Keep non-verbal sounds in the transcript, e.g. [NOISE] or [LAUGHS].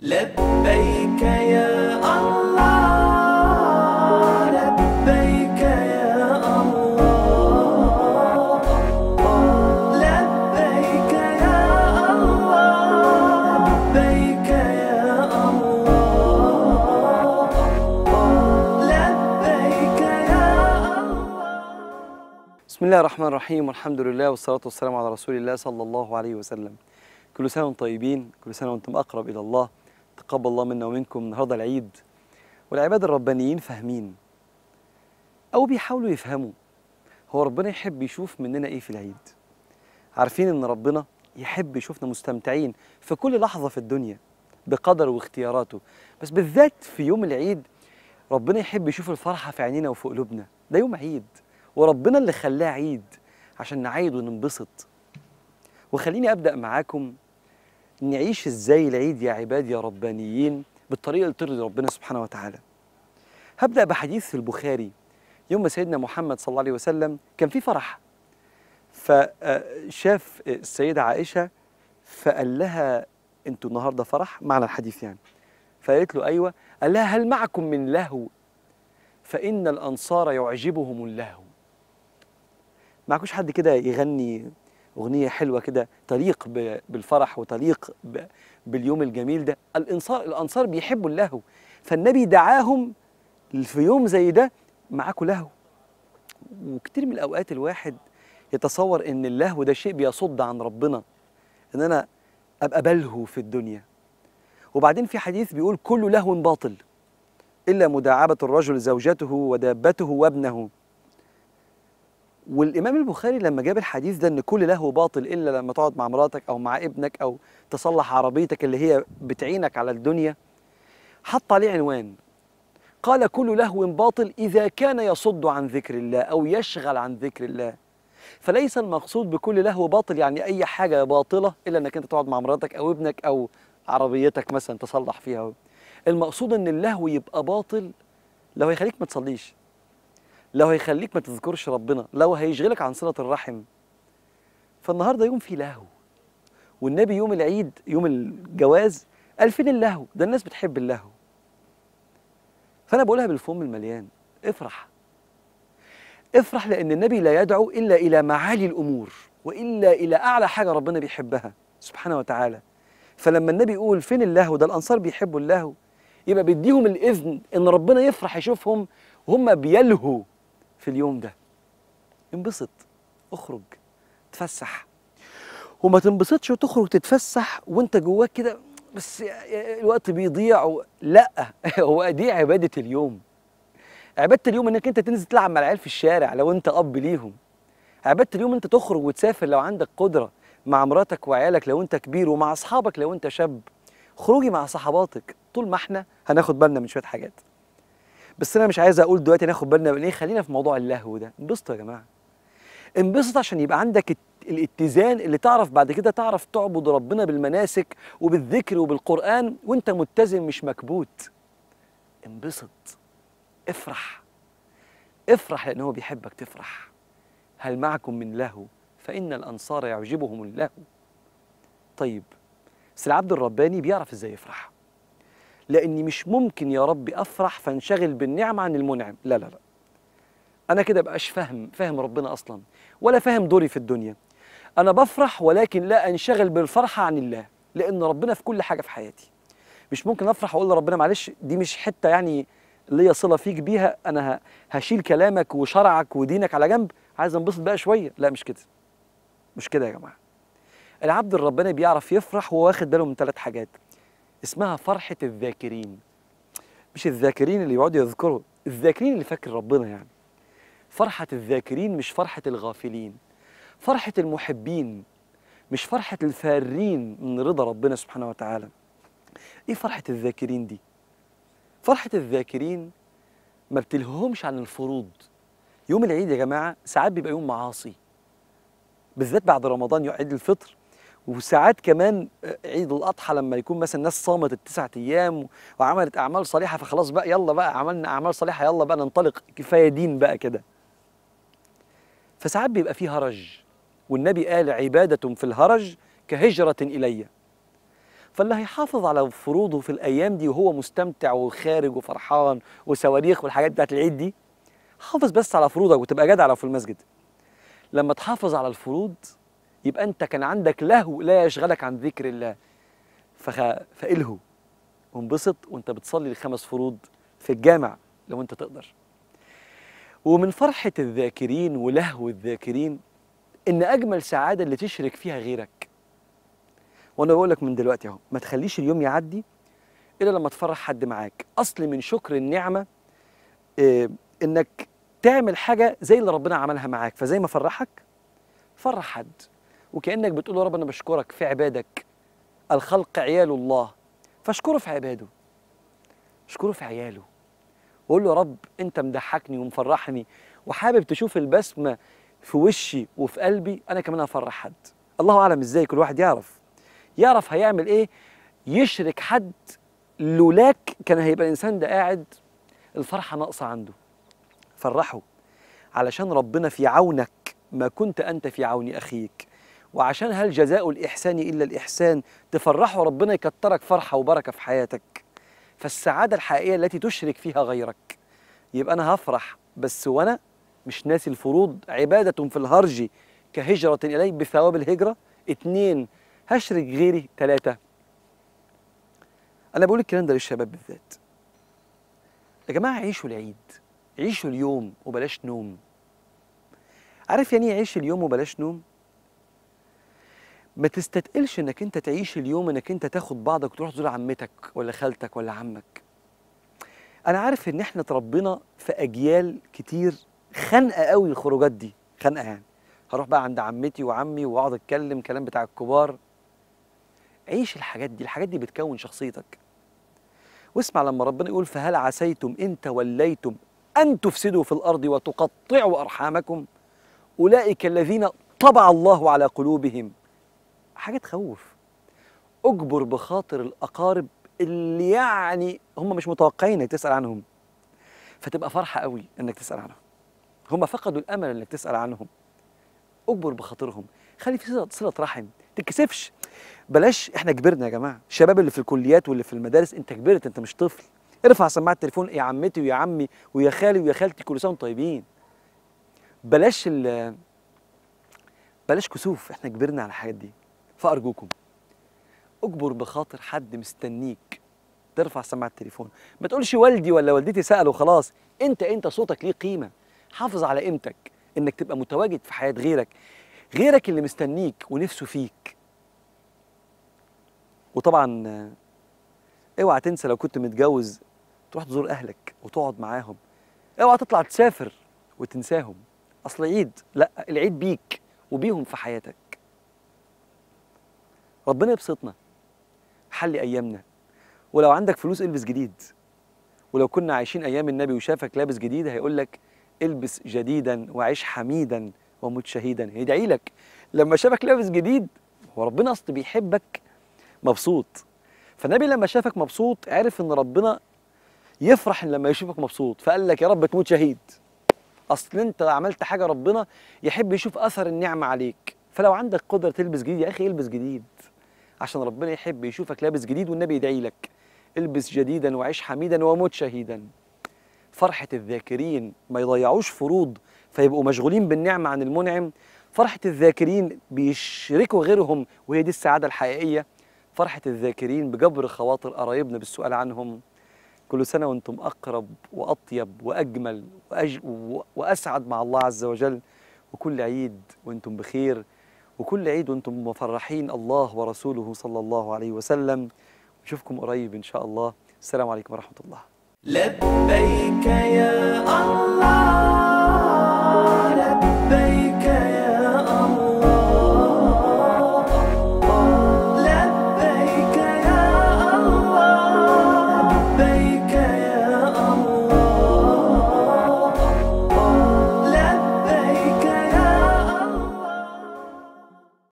لبيك يا الله لبيك يا الله لبيك يا الله لبيك يا الله لبيك يا الله بسم الله الرحمن الرحيم والحمد لله والصلاة والسلام على رسول الله صلى الله عليه وسلم كل سنة وانتم طيبين كل سنة وانتم أقرب إلى الله تقبل الله منا ومنكم النهارده العيد والعباد الربانيين فاهمين أو بيحاولوا يفهموا هو ربنا يحب يشوف مننا إيه في العيد عارفين إن ربنا يحب يشوفنا مستمتعين في كل لحظة في الدنيا بقدر واختياراته بس بالذات في يوم العيد ربنا يحب يشوف الفرحة في عينينا وفي قلوبنا ده يوم عيد وربنا اللي خلاه عيد عشان نعيد وننبسط وخليني أبدأ معاكم نعيش ازاي العيد يا عباد يا ربانيين بالطريقه اللي ترضي ربنا سبحانه وتعالى هبدا بحديث في البخاري يوم ما سيدنا محمد صلى الله عليه وسلم كان في فرح فشاف آه، السيده عائشه فقال لها انتوا النهارده فرح معنى الحديث يعني فقالت له ايوه قال لها هل معكم من لهو فان الانصار يعجبهم اللهو معكوش حد كده يغني اغنيه حلوه كده تليق بالفرح وتليق باليوم الجميل ده الانصار الانصار بيحبوا اللهو فالنبي دعاهم في يوم زي ده معاكوا لهو وكتير من الاوقات الواحد يتصور ان اللهو ده شيء بيصد عن ربنا ان انا ابقى بلهو في الدنيا وبعدين في حديث بيقول كل لهو باطل الا مداعبه الرجل زوجته ودابته وابنه والامام البخاري لما جاب الحديث ده ان كل لهو باطل الا لما تقعد مع مراتك او مع ابنك او تصلح عربيتك اللي هي بتعينك على الدنيا حط عليه عنوان قال كل لهو باطل اذا كان يصد عن ذكر الله او يشغل عن ذكر الله فليس المقصود بكل لهو باطل يعني اي حاجه باطله الا انك انت تقعد مع مراتك او ابنك او عربيتك مثلا تصلح فيها المقصود ان اللهو يبقى باطل لو هيخليك ما تصليش لو هيخليك ما تذكرش ربنا لو هيشغلك عن صلة الرحم فالنهاردة يوم فيه لهو والنبي يوم العيد يوم الجواز قال فين اللهو ده الناس بتحب اللهو فأنا بقولها بالفم المليان افرح افرح لأن النبي لا يدعو إلا إلى معالي الأمور وإلا إلى أعلى حاجة ربنا بيحبها سبحانه وتعالى فلما النبي يقول فين اللهو ده الأنصار بيحبوا اللهو يبقى بيديهم الإذن إن ربنا يفرح يشوفهم وهم بيلهوا في اليوم ده انبسط اخرج تفسح وما تنبسطش وتخرج تتفسح وانت جواك كده بس الوقت بيضيع و... لا [LAUGHS] هو دي عباده اليوم عباده اليوم انك انت تنزل تلعب مع العيال في الشارع لو انت اب ليهم عباده اليوم انت تخرج وتسافر لو عندك قدره مع مراتك وعيالك لو انت كبير ومع اصحابك لو انت شاب خروجي مع صحباتك طول ما احنا هناخد بالنا من شويه حاجات بس انا مش عايز اقول دلوقتي ناخد بالنا من ايه خلينا في موضوع اللهو ده انبسطوا يا جماعه انبسط عشان يبقى عندك الاتزان اللي تعرف بعد كده تعرف تعبد ربنا بالمناسك وبالذكر وبالقران وانت متزن مش مكبوت انبسط افرح افرح لان هو بيحبك تفرح هل معكم من لهو فان الانصار يعجبهم اللهو طيب بس العبد الرباني بيعرف ازاي يفرح لاني مش ممكن يا رب افرح فانشغل بالنعم عن المنعم لا لا لا انا كده بقاش فاهم فاهم ربنا اصلا ولا فاهم دوري في الدنيا انا بفرح ولكن لا انشغل بالفرحه عن الله لان ربنا في كل حاجه في حياتي مش ممكن افرح واقول لربنا معلش دي مش حته يعني ليا صله فيك بيها انا هشيل كلامك وشرعك ودينك على جنب عايز انبسط بقى شويه لا مش كده مش كده يا جماعه العبد الربنا بيعرف يفرح وهو واخد باله من ثلاث حاجات اسمها فرحة الذاكرين مش الذاكرين اللي يقعدوا يذكروا الذاكرين اللي فاكر ربنا يعني فرحة الذاكرين مش فرحة الغافلين فرحة المحبين مش فرحة الفارين من رضا ربنا سبحانه وتعالى ايه فرحة الذاكرين دي؟ فرحة الذاكرين ما بتلهمش عن الفروض يوم العيد يا جماعة ساعات بيبقى يوم معاصي بالذات بعد رمضان عيد الفطر وساعات كمان آه، عيد الاضحى لما يكون مثلا الناس صامت التسعة ايام وعملت اعمال صالحه فخلاص بقى يلا بقى عملنا اعمال صالحه يلا بقى ننطلق كفايه دين بقى كده فساعات بيبقى فيه هرج والنبي قال عباده في الهرج كهجره الي فاللي هيحافظ على فروضه في الايام دي وهو مستمتع وخارج وفرحان وصواريخ والحاجات بتاعت العيد دي حافظ بس على فروضك وتبقى جدع لو في المسجد لما تحافظ على الفروض يبقى انت كان عندك لهو لا يشغلك عن ذكر الله فخ... فالهو وانبسط وانت بتصلي الخمس فروض في الجامع لو انت تقدر ومن فرحة الذاكرين ولهو الذاكرين إن أجمل سعادة اللي تشرك فيها غيرك وأنا بقول لك من دلوقتي أهو ما تخليش اليوم يعدي إلا لما تفرح حد معاك أصل من شكر النعمة إيه إنك تعمل حاجة زي اللي ربنا عملها معاك فزي ما فرحك فرح حد وكانك بتقول يا رب انا بشكرك في عبادك الخلق عيال الله فاشكره في عباده اشكره في عياله وقول له يا رب انت مضحكني ومفرحني وحابب تشوف البسمه في وشي وفي قلبي انا كمان هفرح حد الله اعلم ازاي كل واحد يعرف يعرف هيعمل ايه يشرك حد لولاك كان هيبقى الانسان ده قاعد الفرحه ناقصه عنده فرحه علشان ربنا في عونك ما كنت انت في عون اخيك وعشان هل جزاء الإحسان إلا الإحسان تفرحه ربنا يكترك فرحة وبركة في حياتك فالسعادة الحقيقية التي تشرك فيها غيرك يبقى أنا هفرح بس وأنا مش ناسي الفروض عبادة في الهرج كهجرة إلي بثواب الهجرة اتنين هشرك غيري تلاتة أنا بقول الكلام ده للشباب بالذات يا جماعة عيشوا العيد عيشوا اليوم وبلاش نوم عارف يعني ايه عيش اليوم وبلاش نوم ما تستتقلش انك انت تعيش اليوم انك انت تاخد بعضك وتروح تزور عمتك ولا خالتك ولا عمك انا عارف ان احنا اتربينا في اجيال كتير خانقه قوي الخروجات دي خانقه يعني هروح بقى عند عمتي وعمي واقعد اتكلم كلام بتاع الكبار عيش الحاجات دي الحاجات دي بتكون شخصيتك واسمع لما ربنا يقول فهل عسيتم ان توليتم ان تفسدوا في الارض وتقطعوا ارحامكم اولئك الذين طبع الله على قلوبهم حاجه تخوف اجبر بخاطر الاقارب اللي يعني هم مش متوقعين انك تسال عنهم فتبقى فرحه قوي انك تسال عنهم هم فقدوا الامل انك تسال عنهم اجبر بخاطرهم خلي في صله رحم تتكسفش بلاش احنا كبرنا يا جماعه الشباب اللي في الكليات واللي في المدارس انت كبرت انت مش طفل ارفع سماعه التليفون يا عمتي ويا عمي ويا خالي ويا خالتي كل سنه طيبين بلاش ال بلاش كسوف احنا كبرنا على الحاجات دي فأرجوكم اجبر بخاطر حد مستنيك ترفع سماعة التليفون ما تقولش والدي ولا والدتي سألوا خلاص انت انت صوتك ليه قيمة حافظ على قيمتك انك تبقى متواجد في حياة غيرك غيرك اللي مستنيك ونفسه فيك وطبعا اوعى تنسى لو كنت متجوز تروح تزور اهلك وتقعد معاهم اوعى تطلع تسافر وتنساهم اصل عيد لا العيد بيك وبيهم في حياتك ربنا يبسطنا حلي ايامنا ولو عندك فلوس البس جديد ولو كنا عايشين ايام النبي وشافك لابس جديد هيقول لك البس جديدا وعيش حميدا ومت شهيدا هيدعي لك لما شافك لابس جديد هو ربنا اصل بيحبك مبسوط فالنبي لما شافك مبسوط عرف ان ربنا يفرح لما يشوفك مبسوط فقال لك يا رب تموت شهيد اصل انت عملت حاجه ربنا يحب يشوف اثر النعمه عليك فلو عندك قدره تلبس جديد يا اخي البس جديد عشان ربنا يحب يشوفك لابس جديد والنبي يدعي لك البس جديدا وعيش حميدا وموت شهيدا فرحة الذاكرين ما يضيعوش فروض فيبقوا مشغولين بالنعمة عن المنعم فرحة الذاكرين بيشركوا غيرهم وهي دي السعادة الحقيقية فرحة الذاكرين بجبر خواطر قرايبنا بالسؤال عنهم كل سنة وانتم أقرب وأطيب وأجمل وأج... وأسعد مع الله عز وجل وكل عيد وانتم بخير وكل عيد وانتم مفرحين الله ورسوله صلى الله عليه وسلم نشوفكم قريب ان شاء الله السلام عليكم ورحمه الله لبيك يا الله